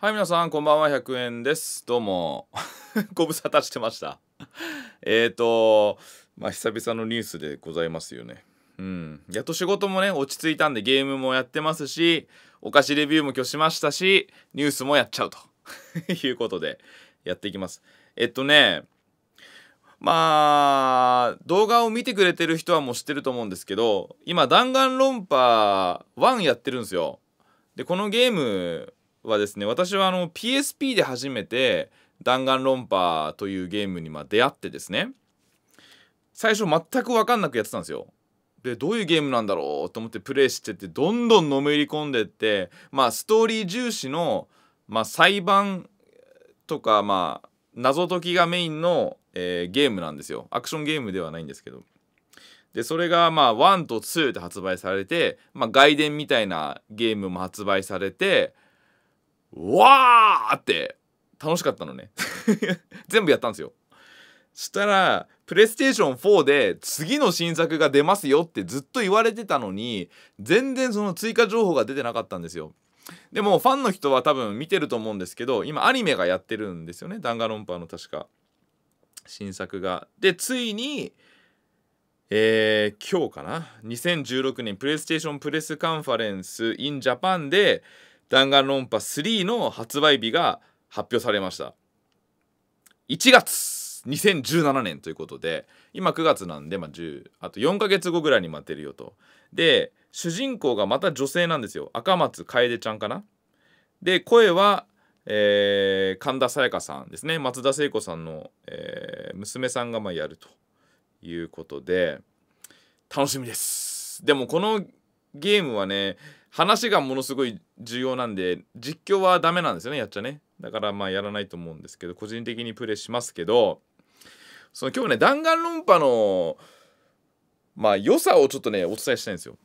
はい皆さんこんばんは100円ですどうも ご無沙汰してましたえっとまあ久々のニュースでございますよねうんやっと仕事もね落ち着いたんでゲームもやってますしお菓子レビューも今日しましたしニュースもやっちゃうと いうことでやっていきますえっとねまあ動画を見てくれてる人はもう知ってると思うんですけど今弾丸論破1やってるんですよでこのゲームはですね私はあの PSP で初めて弾丸論破というゲームにま出会ってですね最初全く分かんなくやってたんですよ。でどういうゲームなんだろうと思ってプレイしててどんどんのめり込んでってまあストーリー重視の、まあ、裁判とかまあ謎解きがメインの、えー、ゲームなんですよアクションゲームではないんですけどでそれがまあ1と2で発売されて、まあ、外伝みたいなゲームも発売されてわーって楽しかったのね 全部やったんですよしたらプレイステーション4で次の新作が出ますよってずっと言われてたのに全然その追加情報が出てなかったんですよでもファンの人は多分見てると思うんですけど今アニメがやってるんですよねダンガロンパーの確か新作がでついにえー、今日かな2016年プレイステーションプレスカンファレンス in japan で弾丸論破3の発売日が発表されました1月2017年ということで今9月なんで、まあ10、あと4ヶ月後ぐらいに待ってるよとで主人公がまた女性なんですよ赤松楓ちゃんかなで声は、えー、神田沙也加さんですね松田聖子さんの、えー、娘さんがまあやるということで楽しみですでもこのゲームはね話がものすごい重要なんで実況はダメなんですよねやっちゃねだからまあやらないと思うんですけど個人的にプレーしますけどその今日ね弾丸論破のまあ良さをちょっとねお伝えしたいんですよ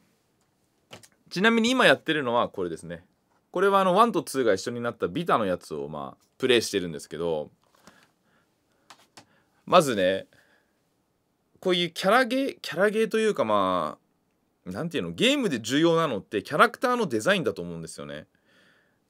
ちなみに今やってるのはこれですねこれはあの1と2が一緒になったビタのやつをまあプレイしてるんですけどまずねこういうキャラゲーキャラゲーというかまあ何て言うのゲームで重要なのってキャラクターのデザインだと思うんですよね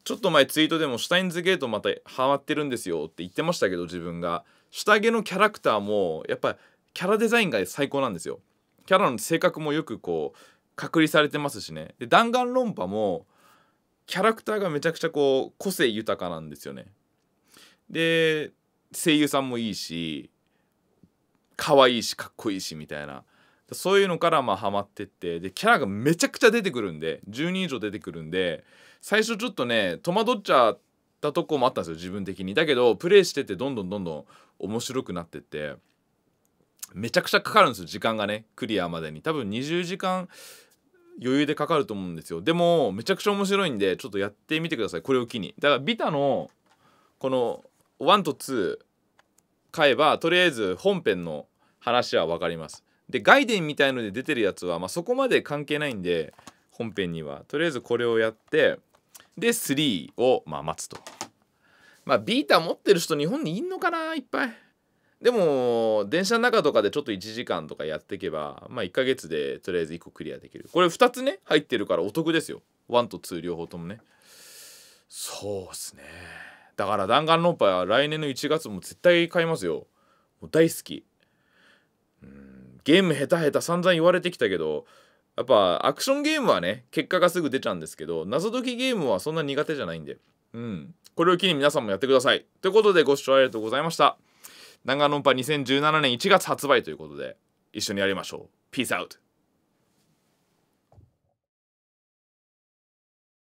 ちょっと前ツイートでも「シュタインズゲートまたハマってるんですよ」って言ってましたけど自分が下着のキャラクターもやっぱキャラデザインが最高なんですよキャラの性格もよくこう隔離されてますしねで弾丸論破もキャラクターがめちゃくちゃこう個性豊かなんですよねで声優さんもいいし可愛いしかっこいいしみたいなそういうのからまあハマってってでキャラがめちゃくちゃ出てくるんで10人以上出てくるんで最初ちょっとね戸惑っちゃったとこもあったんですよ自分的にだけどプレイしててどんどんどんどん面白くなってってめちゃくちゃかかるんですよ時間がねクリアまでに多分20時間余裕でかかると思うんですよでもめちゃくちゃ面白いんでちょっとやってみてくださいこれを機にだからビタのこの1と2買えばとりあえず本編の話は分かりますで外伝みたいので出てるやつは、まあ、そこまで関係ないんで本編にはとりあえずこれをやってで3を、まあ、待つとまあビータ持ってる人日本にいんのかないっぱいでも電車の中とかでちょっと1時間とかやっていけばまあ1ヶ月でとりあえず1個クリアできるこれ2つね入ってるからお得ですよ1と2両方ともねそうっすねだから弾丸論破は来年の1月も絶対買いますよもう大好きうんゲーム下手下手散々言われてきたけどやっぱアクションゲームはね結果がすぐ出ちゃうんですけど謎解きゲームはそんな苦手じゃないんでうんこれを機に皆さんもやってくださいということでご視聴ありがとうございました長野パ2017年1月発売ということで一緒にやりましょうピースアウト